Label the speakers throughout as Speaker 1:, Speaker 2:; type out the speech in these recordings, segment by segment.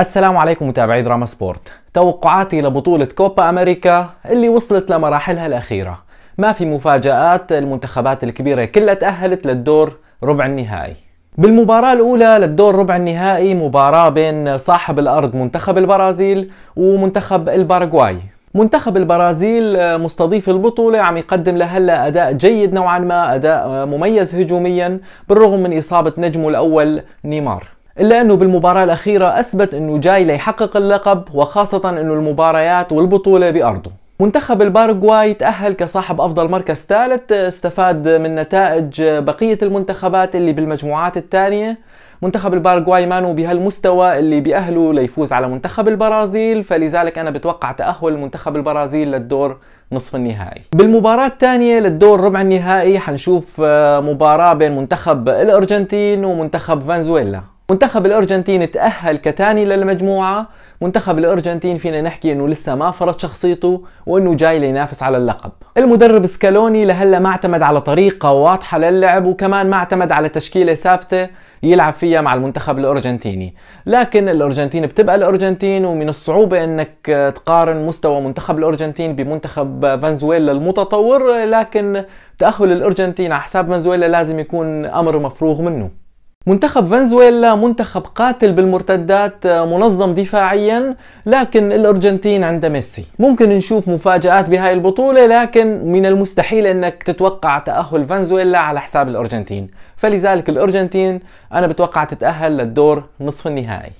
Speaker 1: السلام عليكم متابعي دراما سبورت توقعاتي لبطولة كوبا أمريكا اللي وصلت لمراحلها الأخيرة ما في مفاجآت المنتخبات الكبيرة كلها تأهلت للدور ربع النهائي بالمباراة الأولى للدور ربع النهائي مباراة بين صاحب الأرض منتخب البرازيل ومنتخب الباراغواي منتخب البرازيل مستضيف البطولة عم يقدم لهلا أداء جيد نوعا ما أداء مميز هجوميا بالرغم من إصابة نجمه الأول نيمار الا انه بالمباراه الاخيره اثبت انه جاي ليحقق اللقب وخاصه انه المباريات والبطوله بارضه منتخب الباراغواي تأهل كصاحب أفضل مركز ثالث استفاد من نتائج بقية المنتخبات اللي بالمجموعات الثانية منتخب الباراغواي مانو بهالمستوى اللي بيأهله ليفوز على منتخب البرازيل فلذلك أنا بتوقع تأهل منتخب البرازيل للدور نصف النهائي بالمباراة الثانية للدور ربع النهائي حنشوف آه، مباراة بين منتخب الأرجنتين ومنتخب فنزويلا منتخب الارجنتين تأهل كتاني للمجموعة منتخب الارجنتين فينا نحكي انه لسه ما فرض شخصيته وانه جاي لينافس على اللقب المدرب سكالوني لهلا ما اعتمد على طريقة واضحة للعب وكمان ما اعتمد على تشكيلة ثابتة يلعب فيها مع المنتخب الارجنتيني لكن الارجنتين بتبقى الارجنتين ومن الصعوبة انك تقارن مستوى منتخب الارجنتين بمنتخب فنزويلا المتطور لكن تأهل الارجنتين على حساب فنزويلا لازم يكون امر مفروغ منه منتخب فنزويلا منتخب قاتل بالمرتدات آه، منظم دفاعيا لكن الارجنتين عند ميسي ممكن نشوف مفاجآت بهاي البطولة لكن من المستحيل انك تتوقع تأهل فنزويلا على حساب الارجنتين فلذلك الارجنتين انا بتوقع تتأهل للدور نصف النهائي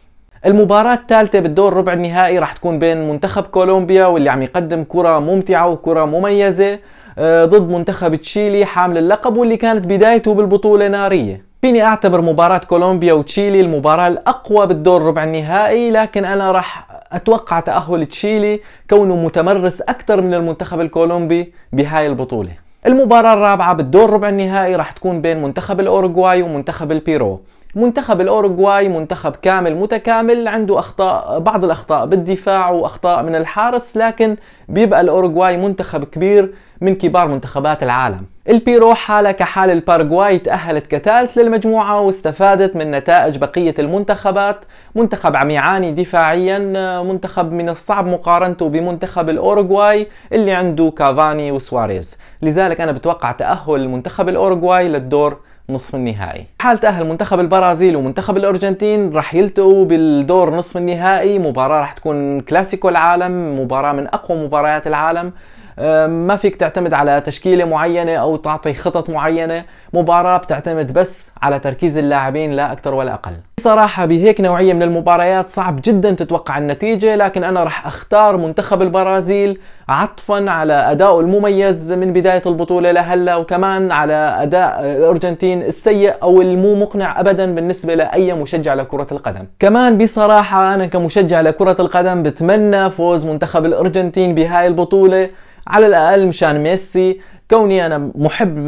Speaker 1: المباراة الثالثة بالدور ربع النهائي راح تكون بين منتخب كولومبيا واللي عم يقدم كرة ممتعة وكرة مميزة آه، ضد منتخب تشيلي حامل اللقب واللي كانت بدايته بالبطولة نارية فيني اعتبر مباراة كولومبيا وتشيلي المباراة الاقوى بالدور ربع النهائي لكن انا راح اتوقع تأهل تشيلي كونه متمرس اكثر من المنتخب الكولومبي بهاي البطولة. المباراة الرابعة بالدور ربع النهائي راح تكون بين منتخب الاوروغواي ومنتخب البيرو. منتخب الاوروغواي منتخب كامل متكامل عنده اخطاء بعض الاخطاء بالدفاع واخطاء من الحارس لكن بيبقى الاوروغواي منتخب كبير من كبار منتخبات العالم البيرو حالة كحال الباراغواي تأهلت كثالث للمجموعة واستفادت من نتائج بقية المنتخبات منتخب عم يعاني دفاعيا منتخب من الصعب مقارنته بمنتخب الأوروغواي اللي عنده كافاني وسواريز لذلك أنا بتوقع تأهل منتخب الأوروغواي للدور نصف النهائي حال تأهل منتخب البرازيل ومنتخب الأرجنتين راح يلتقوا بالدور نصف النهائي مباراة راح تكون كلاسيكو العالم مباراة من أقوى مباريات العالم آه، ما فيك تعتمد على تشكيلة معينة أو تعطي خطط معينة مباراة بتعتمد بس على تركيز اللاعبين لا أكثر ولا أقل صراحة بهيك نوعية من المباريات صعب جدا تتوقع النتيجة لكن أنا رح أختار منتخب البرازيل عطفا على أدائه المميز من بداية البطولة لهلا وكمان على أداء الأرجنتين السيء أو المو مقنع أبدا بالنسبة لأي مشجع لكرة القدم كمان بصراحة أنا كمشجع لكرة القدم بتمنى فوز منتخب الأرجنتين بهاي البطولة على الاقل مشان ميسي كوني انا محب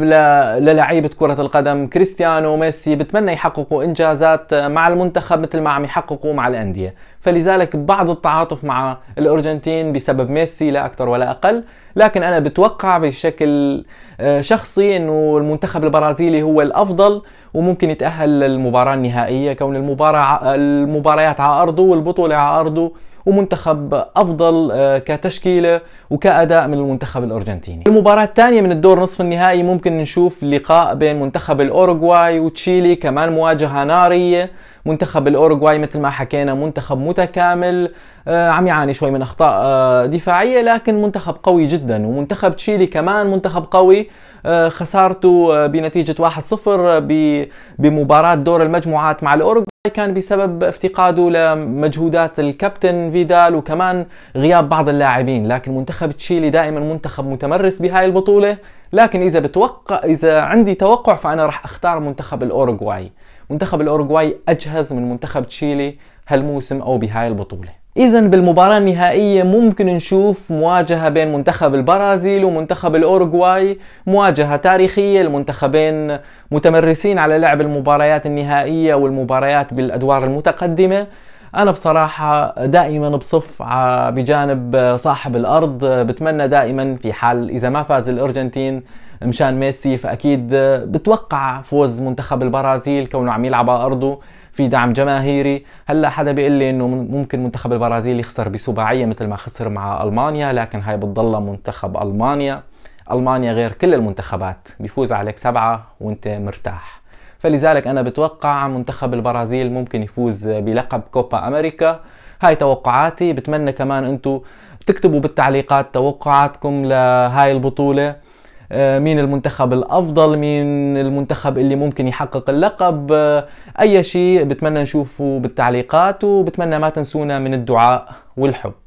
Speaker 1: للعيبه كره القدم كريستيانو وميسي بتمنى يحققوا انجازات مع المنتخب مثل ما عم يحققوا مع الانديه فلذلك بعض التعاطف مع الارجنتين بسبب ميسي لا اكثر ولا اقل لكن انا بتوقع بشكل آه، شخصي انه المنتخب البرازيلي هو الافضل وممكن يتاهل للمباراه النهائيه كون المباراه المباريات على ارضه والبطوله على ارضه ومنتخب افضل آه، كتشكيله وكاداء من المنتخب الارجنتيني المباراه الثانيه من الدور نصف النهائي ممكن نشوف لقاء بين منتخب الاوروغواي وتشيلي كمان مواجهه ناريه منتخب الاوروغواي مثل ما حكينا منتخب متكامل آه، عم يعاني شوي من اخطاء آه، دفاعيه لكن منتخب قوي جدا ومنتخب تشيلي كمان منتخب قوي خسارته بنتيجه 1-0 بمباراه دور المجموعات مع الاوروغواي كان بسبب افتقاده لمجهودات الكابتن فيدال وكمان غياب بعض اللاعبين لكن منتخب تشيلي دائما منتخب متمرس بهاي البطولة لكن إذا بتوقع إذا عندي توقع فأنا راح أختار منتخب الأورغواي منتخب الأورغواي أجهز من منتخب تشيلي هالموسم أو بهاي البطولة اذا بالمباراة النهائية ممكن نشوف مواجهة بين منتخب البرازيل ومنتخب الاورجواي مواجهة تاريخية المنتخبين متمرسين على لعب المباريات النهائية والمباريات بالادوار المتقدمة انا بصراحه دائما بصف بجانب صاحب الارض بتمنى دائما في حال اذا ما فاز الارجنتين مشان ميسي فاكيد بتوقع فوز منتخب البرازيل كونه عم يلعب على ارضه في دعم جماهيري هلا حدا بيقول لي انه ممكن منتخب البرازيل يخسر بسباعيه مثل ما خسر مع المانيا لكن هاي بتضلها منتخب المانيا المانيا غير كل المنتخبات بيفوز عليك سبعه وانت مرتاح فلذلك أنا بتوقع منتخب البرازيل ممكن يفوز بلقب كوبا أمريكا هاي توقعاتي بتمنى كمان أنتم تكتبوا بالتعليقات توقعاتكم لهاي البطولة آه، مين المنتخب الافضل مين المنتخب اللي ممكن يحقق اللقب آه، اي شيء بتمنى نشوفه بالتعليقات وبتمنى ما تنسونا من الدعاء والحب